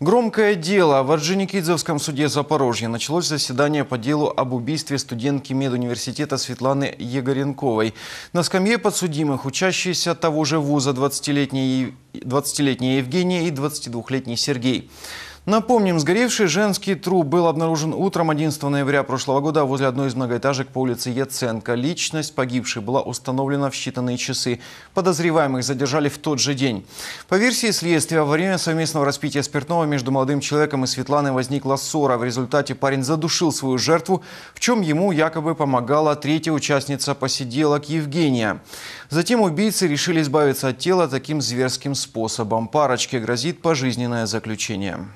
Громкое дело. В Орджоникидзевском суде Запорожья началось заседание по делу об убийстве студентки медуниверситета Светланы Егоренковой. На скамье подсудимых учащиеся того же вуза 20-летняя 20, Евгения и 22-летний Сергей. Напомним, сгоревший женский труп был обнаружен утром 11 ноября прошлого года возле одной из многоэтажек по улице Яценко. Личность погибшей была установлена в считанные часы. Подозреваемых задержали в тот же день. По версии следствия, во время совместного распития спиртного между молодым человеком и Светланой возникла ссора. В результате парень задушил свою жертву, в чем ему якобы помогала третья участница посиделок Евгения. Затем убийцы решили избавиться от тела таким зверским способом. Парочке грозит пожизненное заключение.